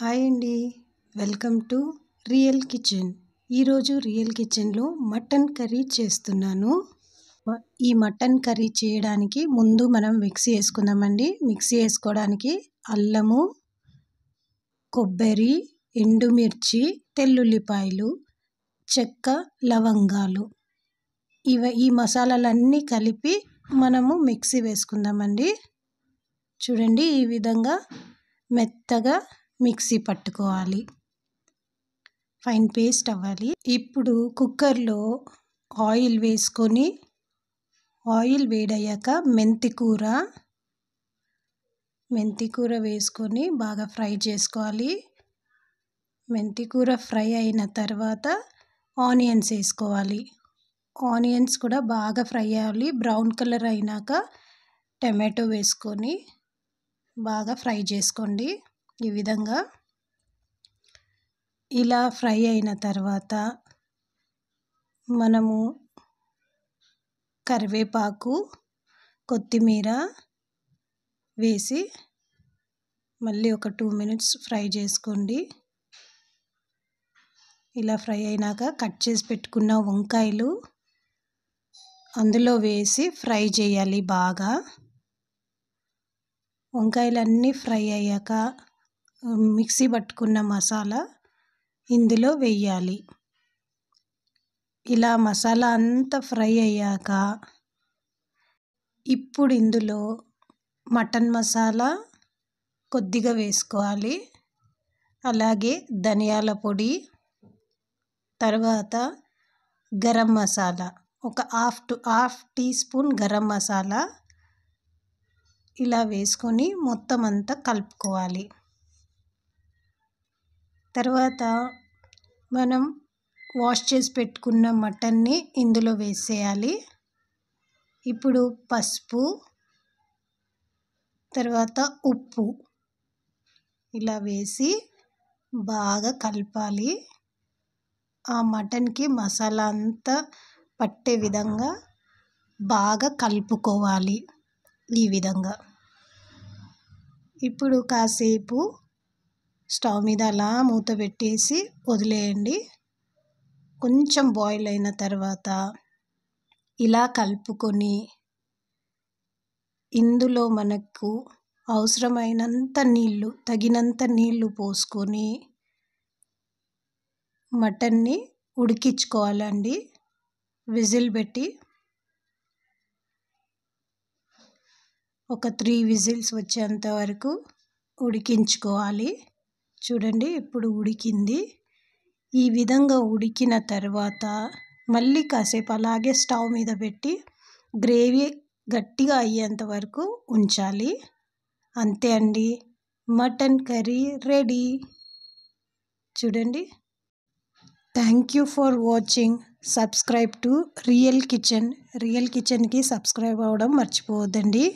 hi అండి welcome to real kitchen ఈరోజు real కిచెన్లో మటన్ కర్రీ చేస్తున్నాను ఈ మటన్ కర్రీ చేయడానికి ముందు మనం మిక్సీ వేసుకుందామండి మిక్సీ వేసుకోవడానికి అల్లము కొబ్బరి ఎండుమిర్చి తెల్లుల్లిపాయలు చెక్క లవంగాలు ఇవ ఈ మసాలాలన్నీ కలిపి మనము మిక్సీ వేసుకుందామండి చూడండి ఈ విధంగా మెత్తగా మిక్సీ పట్టుకోవాలి ఫైన్ పేస్ట్ అవ్వాలి ఇప్పుడు కుక్కర్లో ఆయిల్ వేసుకొని ఆయిల్ వేడయ్యాక మెంతి కూర మెంతి కూర వేసుకొని బాగా ఫ్రై చేసుకోవాలి మెంతి కూర ఫ్రై అయిన తర్వాత ఆనియన్స్ వేసుకోవాలి ఆనియన్స్ కూడా బాగా ఫ్రై అవ్వాలి బ్రౌన్ కలర్ అయినాక టమాటో వేసుకొని బాగా ఫ్రై చేసుకోండి ఈ విధంగా ఇలా ఫ్రై అయిన తర్వాత మనము కరివేపాకు కొత్తిమీర వేసి మళ్ళీ ఒక టూ మినిట్స్ ఫ్రై చేసుకోండి ఇలా ఫ్రై అయినాక కట్ చేసి పెట్టుకున్న వంకాయలు అందులో వేసి ఫ్రై చేయాలి బాగా వంకాయలన్నీ ఫ్రై అయ్యాక మిక్సీ పట్టుకున్న మసాలా ఇందులో వేయాలి ఇలా మసాలా అంతా ఫ్రై అయ్యాక ఇప్పుడు ఇందులో మటన్ మసాలా కొద్దిగా వేసుకోవాలి అలాగే ధనియాల పొడి తర్వాత గరం మసాలా ఒక half to half teaspoon garam masala ఇలా వేసుకొని మొత్తం అంతా కలుపుకోవాలి తర్వాత మనం వాష్ చేసి పెట్టుకున్న మటన్ని ఇందులో వేసేయాలి ఇప్పుడు పసుపు తర్వాత ఉప్పు ఇలా వేసి బాగా కలపాలి ఆ మటన్కి మసాలా అంతా పట్టే విధంగా బాగా కలుపుకోవాలి ఈ విధంగా ఇప్పుడు కాసేపు స్టవ్ మీద అలా మూత పెట్టేసి వదిలేయండి కొంచెం బాయిల్ అయిన తర్వాత ఇలా కలుపుకొని ఇందులో మనకు అవసరమైనంత నీళ్ళు తగినంత నీళ్ళు పోసుకొని మటన్ని ఉడికించుకోవాలండి విజిల్ పెట్టి ఒక త్రీ విజిల్స్ వచ్చేంత వరకు ఉడికించుకోవాలి చూడండి ఇప్పుడు ఉడికింది ఈ విధంగా ఉడికిన తర్వాత మళ్ళీ కాసేపు అలాగే స్టవ్ మీద పెట్టి గ్రేవీ గట్టిగా అయ్యేంత వరకు ఉంచాలి అంతే అండి మటన్ కర్రీ రెడీ చూడండి thank you for watching subscribe to real kitchen real కిచెన్కి సబ్స్క్రైబ్ అవ్వడం మర్చిపోవద్దండి